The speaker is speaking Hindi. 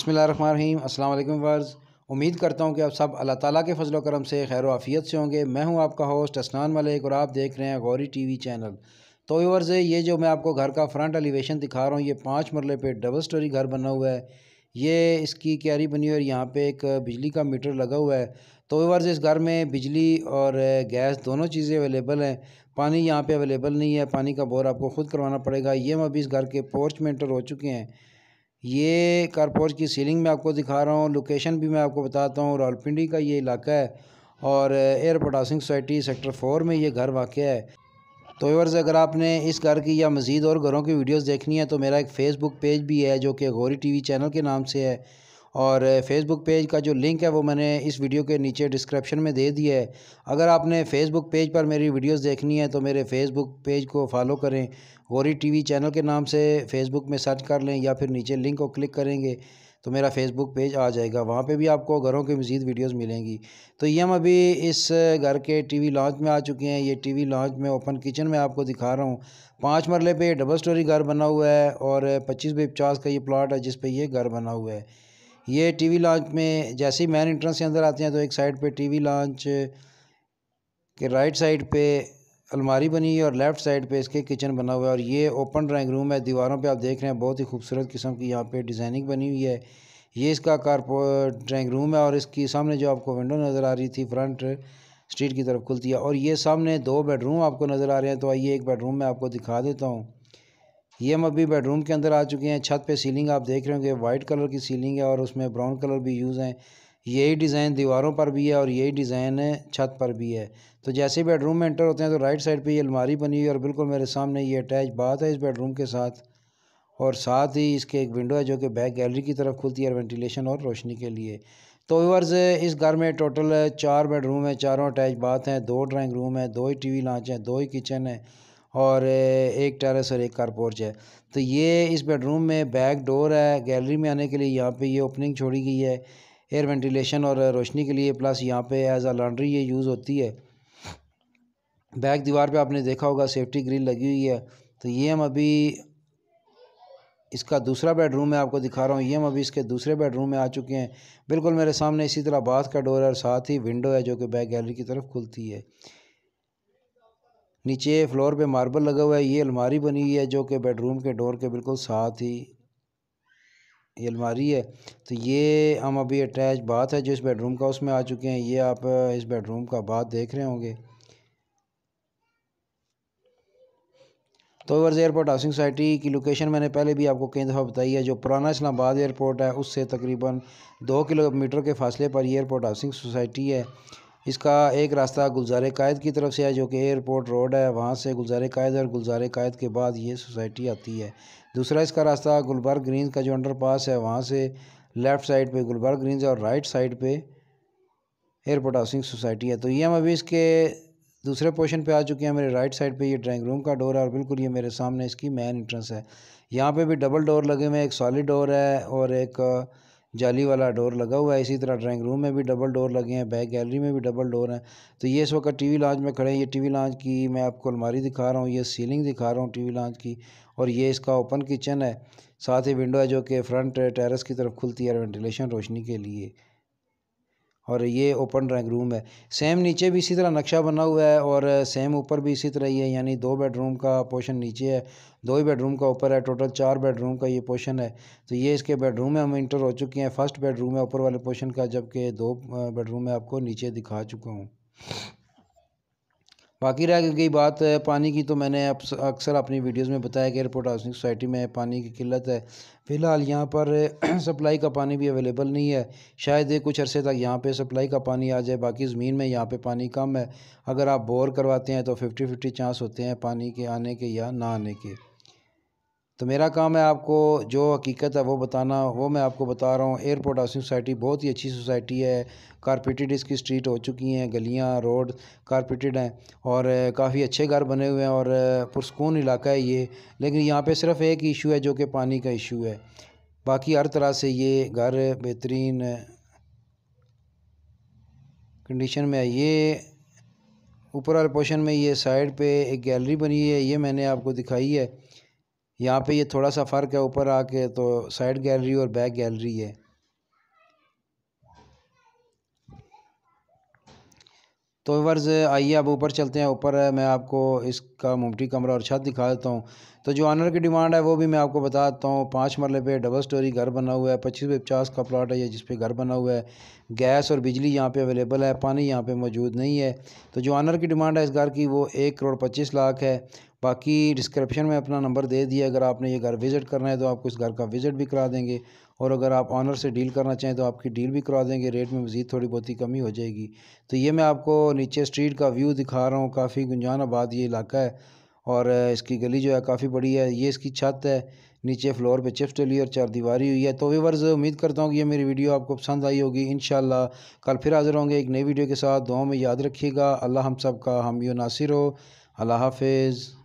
अस्सलाम वालेकुम वर्ज़ उम्मीद करता हूँ कि आप सब अल्लाह ताला के फजल करम से खैर आफ़ियत से होंगे मैं हूँ आपका होस्ट असनान मलिक और आप देख रहे हैं गौरी टीवी चैनल तो व्यूवर्स ये जो मैं आपको घर का फ्रंट एलिवेशन दिखा रहा हूँ ये पाँच मरले पे डबल स्टोरी घर बना हुआ है ये इसकी क्यारी बनी हुई है और यहाँ पर एक बिजली का मीटर लगा हुआ है तो वर्ज़ इस घर में बिजली और गैस दोनों चीज़ें अवेलेबल हैं पानी यहाँ पर अवेलेबल नहीं है पानी का बोर आपको ख़ुद करवाना पड़ेगा ये हम अभी इस घर के पोर्च में इंटर हो चुके हैं ये कारपोरेट की सीलिंग में आपको दिखा रहा हूँ लोकेशन भी मैं आपको बताता हूँ रावलपिंडी का ये इलाका है और airport housing society sector four में ये घर वाक़ है तो व्यवर्स अगर आपने इस घर की या मज़ीद और घरों की वीडियोस देखनी है तो मेरा एक फ़ेसबुक पेज भी है जो कि गौरी टीवी चैनल के नाम से है और फेसबुक पेज का जो लिंक है वो मैंने इस वीडियो के नीचे डिस्क्रिप्शन में दे दिया है अगर आपने फेसबुक पेज पर मेरी वीडियोस देखनी है तो मेरे फेसबुक पेज को फॉलो करें गौरी टीवी चैनल के नाम से फेसबुक में सर्च कर लें या फिर नीचे लिंक को क्लिक करेंगे तो मेरा फेसबुक पेज आ जाएगा वहाँ पे भी आपको घरों की मज़ीद वीडियोस मिलेंगी तो ये हम अभी इस घर के टीवी लॉन्च में आ चुके हैं ये टीवी लॉन्च में ओपन किचन में आपको दिखा रहा हूँ पाँच मरले पे डबल स्टोरी घर बना हुआ है और पच्चीस बाई पचास का ये प्लाट है जिस पे ये घर बना हुआ है ये टीवी लॉन्च में जैसे ही मैन एंट्रेंस के अंदर आते हैं तो एक साइड पे टीवी लॉन्च के राइट साइड पे अलमारी बनी है और लेफ़्ट साइड पे इसके किचन बना हुआ है और ये ओपन ड्राइंग रूम है दीवारों पे आप देख रहे हैं बहुत ही खूबसूरत किस्म की यहाँ पे डिज़ाइनिंग बनी हुई है ये इसका कारपो ड्राइंग रूम है और इसकी सामने जो आपको विंडो नज़र आ रही थी फ्रंट स्ट्रीट की तरफ खुलती है और ये सामने दो बेडरूम आपको नज़र आ रहे हैं तो आइए एक बेडरूम मैं आपको दिखा देता हूँ ये हम अभी बेडरूम के अंदर आ चुके हैं छत पे सीलिंग आप देख रहे होंगे वाइट कलर की सीलिंग है और उसमें ब्राउन कलर भी यूज़ हैं यही डिज़ाइन दीवारों पर भी है और यही डिज़ाइन छत पर भी है तो जैसे बेडरूम में एंटर होते हैं तो राइट साइड पर ये अलमारी बनी हुई है और बिल्कुल मेरे सामने ये अटैच बात है इस बेडरूम के साथ और साथ ही इसके एक विंडो है जो कि बैक गैलरी की तरफ खुलती है वेंटिलेशन और रोशनी के लिए तो व्यूवर्स इस घर में टोटल चार बेडरूम है चारों अटैच बाथ हैं दो ड्राइंग रूम है दो ही टी वी लांच हैं दो ही किचन है और एक टेरेस और एक कार पोर्च है तो ये इस बेडरूम में बैक डोर है गैलरी में आने के लिए यहाँ पे ये ओपनिंग छोड़ी गई है एयर वेंटिलेशन और रोशनी के लिए प्लस यहाँ पे एज आ लॉन्ड्री ये यूज़ होती है बैक दीवार पे आपने देखा होगा सेफ्टी ग्रिल लगी हुई है तो ये हम अभी इसका दूसरा बेडरूम है आपको दिखा रहा हूँ ये हम अभी इसके दूसरे बेडरूम में आ चुके हैं बिल्कुल मेरे सामने इसी तरह बाथ का डोर है और साथ ही विंडो है जो कि बैक गैलरी की तरफ खुलती है नीचे फ्लोर पे मार्बल लगा हुआ है ये अलमारी बनी हुई है जो कि बेडरूम के डोर के बिल्कुल साथ ही ये अलमारी है तो ये हम अभी अटैच बाथ है जो इस बेडरूम का उसमें आ चुके हैं ये आप इस बेडरूम का बाथ देख रहे होंगे तो वर्ज एयरपोर्ट हाउसिंग सोसाइटी की लोकेशन मैंने पहले भी आपको कई दफ़ा बताई है जो पुराना इस्लामाबाद एयरपोर्ट है उससे तकरीबन दो किलोमीटर के फासले पर एयरपोर्ट हाउसिंग सोसाइटी है इसका एक रास्ता गुलजार कायद की तरफ से है जो कि एयरपोर्ट रोड है वहाँ से गुलजार कायद और गुलजार कायद के बाद ये सोसाइटी आती है दूसरा इसका रास्ता गुलबर्ग ग्रीन का जो अंडर पास है वहाँ से लेफ़्ट साइड पे गुलबर्ग ग्रीन और राइट साइड पे एयरपोर्ट हाउसिंग सोसाइटी है तो ये हम अभी इसके दूसरे पोर्शन पे आ चुके हैं मेरे राइट साइड पे ये ड्राइंग रूम का डोर है और बिल्कुल ये मेरे सामने इसकी मेन इंट्रेंस है यहाँ पे भी डबल डोर लगे हुए हैं एक सॉलिड डोर है और एक जाली वाला डोर लगा हुआ है इसी तरह ड्राइंग रूम में भी डबल डोर लगे हैं बैक गैलरी में भी डबल डोर हैं तो ये इस वक्त टीवी लॉन्च में खड़े हैं ये टीवी लॉन्च की मैं आपको अलमारी दिखा रहा हूँ ये सीलिंग दिखा रहा हूँ टीवी लॉन्च की और ये इसका ओपन किचन है साथ ही विंडो है जो कि फ्रंट टेरेस की तरफ खुलती है वेंटिलेशन रोशनी के लिए और ये ओपन ड्राइंग रूम है सेम नीचे भी इसी तरह नक्शा बना हुआ है और सेम ऊपर भी इसी तरह ही है यानी दो बेडरूम का पोर्शन नीचे है दो ही बेडरूम का ऊपर है टोटल चार बेडरूम का ये पोर्शन है तो ये इसके बेडरूम में हम इंटर हो चुके हैं फर्स्ट बेडरूम है ऊपर वाले पोर्शन का जबकि दो बेडरूम में आपको नीचे दिखा चुका हूँ बाकी रह गई बात पानी की तो मैंने अक्सर अपनी वीडियोस में बताया कि एयरपोर्ट हाउसिंग सोसाइटी में पानी की किल्लत है फ़िलहाल यहाँ पर सप्लाई का पानी भी अवेलेबल नहीं है शायद कुछ अरसे तक यहाँ पे सप्लाई का पानी आ जाए बाकी ज़मीन में यहाँ पे पानी कम है अगर आप बोर करवाते हैं तो फिफ्टी फिफ्टी चांस होते हैं पानी के आने के या ना आने के तो मेरा काम है आपको जो हकीकत है वो बताना वो मैं आपको बता रहा हूँ एयरपोर्ट हाउसिंग सोसाइटी बहुत ही अच्छी सोसाइटी है कारपेटेड इसकी स्ट्रीट हो चुकी हैं गलियाँ रोड कारपेटेड हैं और काफ़ी अच्छे घर बने हुए हैं और पुरस्कून इलाका है ये लेकिन यहाँ पे सिर्फ एक इशू है जो कि पानी का इशू है बाकी हर तरह से ये घर बेहतरीन कंडीशन में है ये ऊपर वाले पोर्शन में ये साइड पे एक गैलरी बनी है ये मैंने आपको दिखाई है यहाँ पे ये थोड़ा सा फ़र्क है ऊपर आके तो साइड गैलरी और बैक गैलरी है तो वर्ज़ आइए अब ऊपर चलते हैं ऊपर है, मैं आपको इसका मुमटी कमरा और छत दिखा देता हूँ तो जो आनर की डिमांड है वो भी मैं आपको बता देता हूँ पाँच मरले पे डबल स्टोरी घर बना हुआ है पच्चीस पे पचास का प्लाट है ये जिस पे घर बना हुआ है गैस और बिजली यहाँ पे अवेलेबल है पानी यहाँ पे मौजूद नहीं है तो जो आनर की डिमांड है इस घर की वो एक करोड़ पच्चीस लाख है बाकी डिस्क्रिप्शन में अपना नंबर दे दिया अगर आपने ये घर विज़िट करना है तो आपको इस घर का विज़िट भी करा देंगे और अगर आप ऑनर से डील करना चाहें तो आपकी डील भी करा देंगे रेट में मज़ीद थोड़ी बहुत ही कमी हो जाएगी तो ये मैं आपको नीचे स्ट्रीट का व्यू दिखा रहा हूँ काफ़ी गुंजान आबाद ये इलाका है और इसकी गली जो है काफ़ी बड़ी है ये इसकी छत है नीचे फ्लोर पे चिप्स डली और चार दीवारी हुई है तो वीवर्स उम्मीद करता हूँ कि ये मेरी वीडियो आपको पसंद आई होगी इन कल फिर हाज़िर होंगे एक नई वीडियो के साथ दो में याद रखिएगा अल्लाह हम सब का हम यो नासिर हो अल्लाह हाफिज़